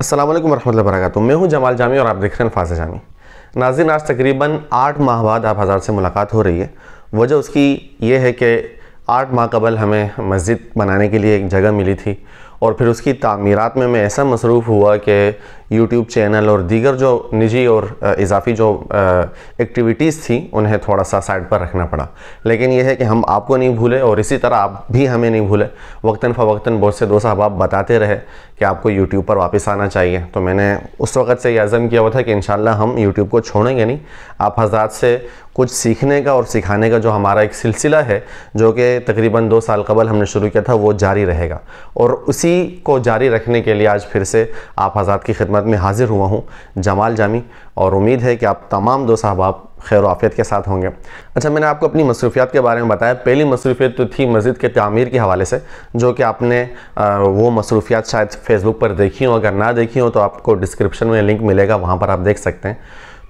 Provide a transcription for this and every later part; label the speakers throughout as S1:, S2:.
S1: असल वरहमल वर्क मैं हूं जमाल जामी और आप देख रहे हैं फाज जामी नाजिन आज तकरीबन आठ माह बाद आप हज़ार से मुलाकात हो रही है वजह उसकी ये है कि आठ माह कबल हमें मस्जिद बनाने के लिए एक जगह मिली थी और फिर उसकी तमीरत में मैं ऐसा मसरूफ़ हुआ कि यूट्यूब चैनल और दीगर जो निजी और इजाफी जो एक्टिविटीज़ थी उन्हें थोड़ा सा साइड पर रखना पड़ा लेकिन यह है कि हम आपको नहीं भूले और इसी तरह आप भी हमें नहीं भूले वक्ता फ़वकता बहुत से दोस्त अहबाब बताते रहे कि आपको यूट्यूब पर वापस आना चाहिए तो मैंने उस वक़्त से यह आज़म किया हुआ था कि इन हम यूट्यूब को छोड़ेंगे नहीं आप हजरात से कुछ सीखने का और सिखाने का जो हमारा एक सिलसिला है जो कि तकरीबन दो साल कबल हमने शुरू किया था वो जारी रहेगा और उसी इसी को जारी रखने के लिए आज फिर से आप आज़ाद की खिदमत में हाजिर हुआ हूँ जमाल जामी और उम्मीद है कि आप तमाम दो साहबाब खैर आफियत के साथ होंगे अच्छा मैंने आपको अपनी मसरूफियात के बारे में बताया पहली मसरूफियत तो थी मस्जिद के तमीर के हवाले से जो कि आपने वो मसरूफियात शायद फेसबुक पर देखी हो अगर ना देखी हो तो आपको डिस्क्रिप्शन में लिंक मिलेगा वहाँ पर आप देख सकते हैं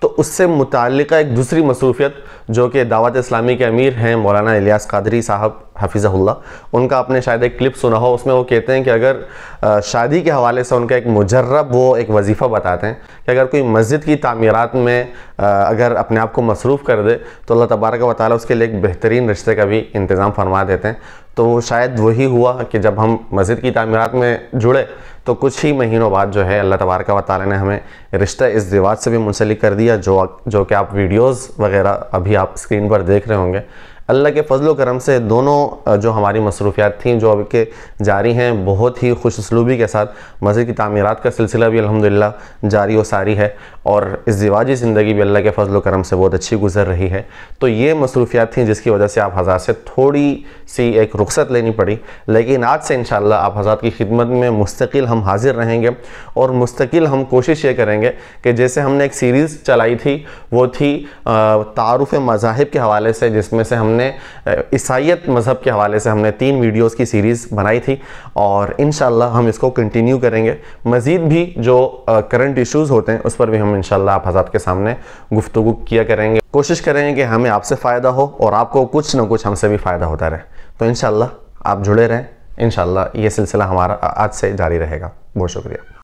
S1: तो उससे मुतल एक दूसरी मसरूफियत जो कि दावत इस्लामी के अमीर हैं मौलाना इलियास कादरी साहब हफिज़ाल्ला उनका आपने शायद एक क्लिप सुना हो उसमें वो कहते हैं कि अगर शादी के हवाले से उनका एक मुजर्रब वो एक वजीफ़ा बताते हैं कि अगर कोई मस्जिद की तामीरत में अगर अपने आप को मसरूफ़ कर दे तो अल्लाह तबारक वाली उसके लिए एक बेहतरीन रिश्ते का भी इंतज़ाम फरमा देते हैं तो शायद वही हुआ कि जब हम मस्जिद की तामीरत में जुड़े तो कुछ ही महीनों बाद जो है अल्लाह तबारक व ताली ने हमें रिश्ता इस दिवाज से भी मुंसलिक कर दिया जो जो कि आप वीडियोज़ वगैरह अभी आप स्क्रीन पर देख रहे होंगे अल्लाह के फजलो करम से दोनों जो हमारी मसरूफियात थी जो अब के जारी हैं बहुत ही खुश के साथ मस्जिद की तमीरत का सिलसिला भी अलहमदिल्ला जारी व सारी है और इस दिवाजी ज़िंदगी भी अल्लाह के फ़जल करम से बहुत अच्छी गुजर रही है तो ये मसरूफियात थी जिसकी वजह से आप हज़ार से थोड़ी सी एक रुख्सत लेनी पड़ी लेकिन आज से इन आप हज़ार की खिदमत में मुस्तकिल हम हाजिर रहेंगे और मुस्तकिल हम कोशिश ये करेंगे कि जैसे हमने एक सीरीज़ चलाई थी वो थी तारफ़ मज़ाहिब के हवाले से जिसमें से हमने हमने ईसाइत मज़हब के हवाले से हमने तीन वीडियोस की सीरीज़ बनाई थी और इन हम इसको कंटिन्यू करेंगे मज़ीद भी जो करंट इश्यूज़ होते हैं उस पर भी हम इन आप हजार के सामने गुफ्तु किया करेंगे कोशिश करेंगे कि हमें आपसे फ़ायदा हो और आपको कुछ ना कुछ हमसे भी फ़ायदा होता रहे तो इन आप जुड़े रहें इन ये सिलसिला हमारा आज से जारी रहेगा बहुत शुक्रिया